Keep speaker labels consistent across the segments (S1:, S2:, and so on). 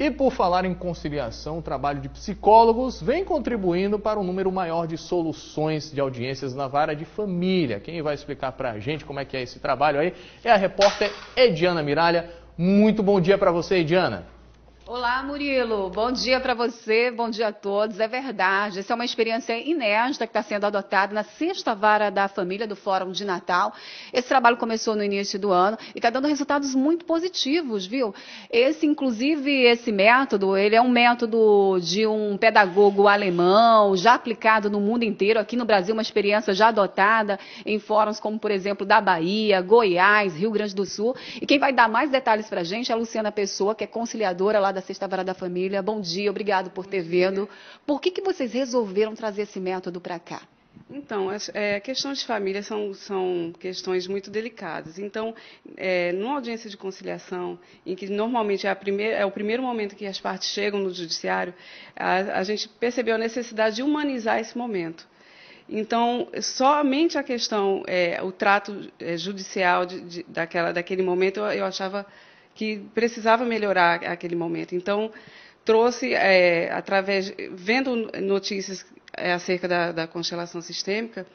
S1: E por falar em conciliação, o trabalho de psicólogos vem contribuindo para um número maior de soluções de audiências na vara de família. Quem vai explicar para a gente como é que é esse trabalho aí é a repórter Ediana Miralha. Muito bom dia para você, Ediana. Olá, Murilo. Bom dia para você, bom dia a todos. É verdade, essa é uma experiência inédita que está sendo adotada na sexta vara da família do Fórum de Natal. Esse trabalho começou no início do ano e está dando resultados muito positivos, viu? Esse, inclusive, esse método, ele é um método de um pedagogo alemão, já aplicado no mundo inteiro, aqui no Brasil, uma experiência já adotada em fóruns como, por exemplo, da Bahia, Goiás, Rio Grande do Sul. E quem vai dar mais detalhes para a gente é a Luciana Pessoa, que é conciliadora lá da da Sexta Vara da Família. Bom dia, obrigado por ter vindo. Por que, que vocês resolveram trazer esse método para cá?
S2: Então, as é, questões de família são, são questões muito delicadas. Então, é, numa audiência de conciliação, em que normalmente é, primeira, é, o primeiro momento que as partes chegam no judiciário, a, a gente percebeu a necessidade de humanizar esse momento. Então, somente a questão, é, o trato é, judicial de, de, daquela, daquele momento, eu, eu achava que precisava melhorar aquele momento. Então, trouxe, é, através, vendo notícias é, acerca da, da constelação sistêmica,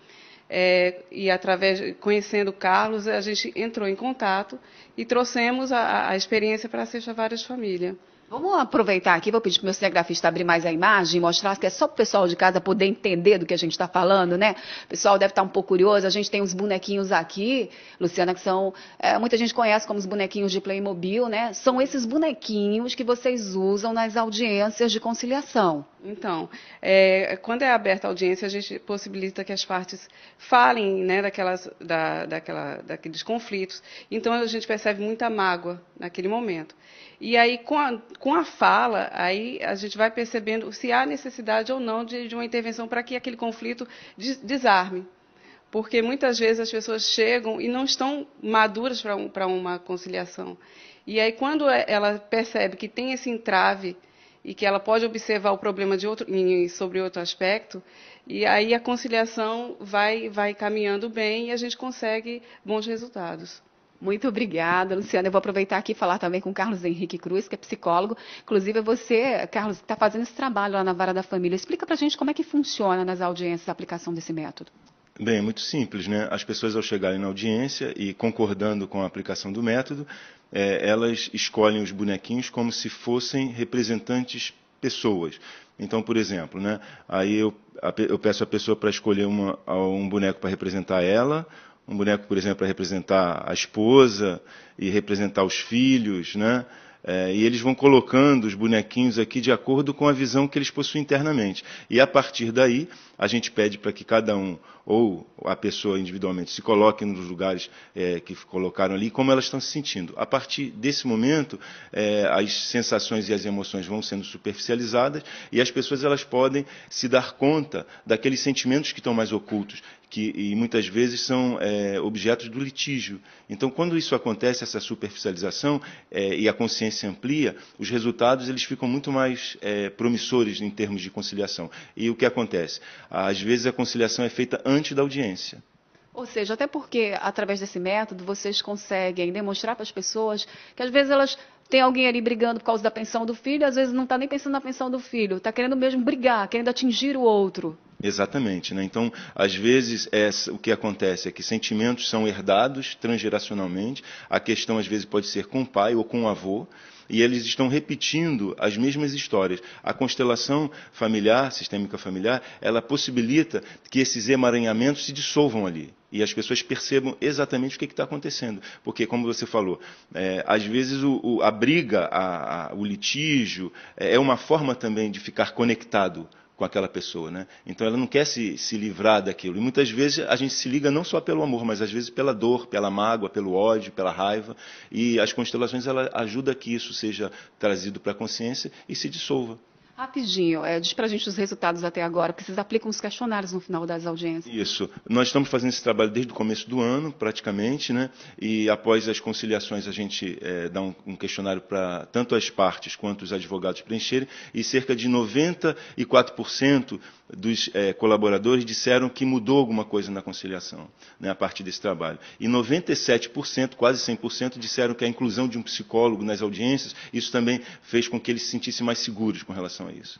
S2: é, e através conhecendo Carlos, a gente entrou em contato e trouxemos a, a experiência para a Sexta Várias famílias.
S1: Vamos aproveitar aqui, vou pedir para o meu cinegrafista abrir mais a imagem, mostrar que é só para o pessoal de casa poder entender do que a gente está falando, né? O pessoal deve estar tá um pouco curioso. A gente tem uns bonequinhos aqui, Luciana, que são. É, muita gente conhece como os bonequinhos de Playmobil, né? São esses bonequinhos que vocês usam nas audiências de conciliação.
S2: Então, é, quando é aberta a audiência, a gente possibilita que as partes falem né, daquelas, da, daquela, daqueles conflitos. Então, a gente percebe muita mágoa naquele momento. E aí, com a, com a fala, aí a gente vai percebendo se há necessidade ou não de, de uma intervenção para que aquele conflito des, desarme. Porque muitas vezes as pessoas chegam e não estão maduras para um, uma conciliação. E aí, quando é, ela percebe que tem esse entrave e que ela pode observar o problema de outro, em, sobre outro aspecto, e aí a conciliação vai, vai caminhando bem e a gente consegue bons resultados.
S1: Muito obrigada, Luciana. Eu vou aproveitar aqui e falar também com Carlos Henrique Cruz, que é psicólogo. Inclusive, você, Carlos, que está fazendo esse trabalho lá na Vara da Família. Explica para a gente como é que funciona nas audiências a aplicação desse método.
S3: Bem, é muito simples, né? As pessoas ao chegarem na audiência e concordando com a aplicação do método, é, elas escolhem os bonequinhos como se fossem representantes pessoas. Então, por exemplo, né? Aí eu, eu peço à pessoa para escolher uma, um boneco para representar ela, um boneco, por exemplo, para representar a esposa e representar os filhos, né? É, e eles vão colocando os bonequinhos aqui de acordo com a visão que eles possuem internamente. E a partir daí, a gente pede para que cada um, ou a pessoa individualmente, se coloque nos lugares é, que colocaram ali, como elas estão se sentindo. A partir desse momento, é, as sensações e as emoções vão sendo superficializadas e as pessoas elas podem se dar conta daqueles sentimentos que estão mais ocultos, que e muitas vezes são é, objetos do litígio. Então, quando isso acontece, essa superficialização é, e a consciência amplia, os resultados eles ficam muito mais é, promissores em termos de conciliação. E o que acontece? Às vezes a conciliação é feita antes da audiência.
S1: Ou seja, até porque através desse método vocês conseguem demonstrar para as pessoas que às vezes elas tem alguém ali brigando por causa da pensão do filho, às vezes não está nem pensando na pensão do filho, está querendo mesmo brigar, querendo atingir o outro.
S3: Exatamente. Né? Então, às vezes, é, o que acontece é que sentimentos são herdados transgeracionalmente. A questão, às vezes, pode ser com o pai ou com o avô. E eles estão repetindo as mesmas histórias. A constelação familiar, sistêmica familiar, ela possibilita que esses emaranhamentos se dissolvam ali e as pessoas percebam exatamente o que está acontecendo. Porque, como você falou, é, às vezes o, o, a briga, a, a, o litígio, é, é uma forma também de ficar conectado com aquela pessoa, né? Então ela não quer se, se livrar daquilo. E muitas vezes a gente se liga não só pelo amor, mas às vezes pela dor, pela mágoa, pelo ódio, pela raiva. E as constelações ela ajuda que isso seja trazido para a consciência e se dissolva.
S1: Rapidinho, é, diz para a gente os resultados até agora, porque vocês aplicam os questionários no final das audiências.
S3: Isso. Nós estamos fazendo esse trabalho desde o começo do ano, praticamente, né? e após as conciliações a gente é, dá um, um questionário para tanto as partes quanto os advogados preencherem, e cerca de 94% dos é, colaboradores disseram que mudou alguma coisa na conciliação, né, a partir desse trabalho. E 97%, quase 100%, disseram que a inclusão de um psicólogo nas audiências, isso também fez com que eles se sentissem mais seguros com relação relação a isso.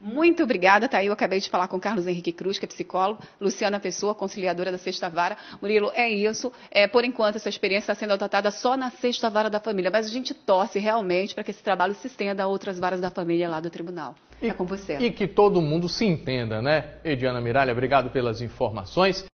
S1: Muito obrigada, tá? Eu acabei de falar com Carlos Henrique Cruz, que é psicólogo, Luciana Pessoa, conciliadora da Sexta Vara. Murilo, é isso. É, por enquanto, essa experiência está sendo adotada só na Sexta Vara da Família, mas a gente torce realmente para que esse trabalho se estenda a outras varas da família lá do tribunal. E, é com você. E que todo mundo se entenda, né? Ediana Miralha, obrigado pelas informações.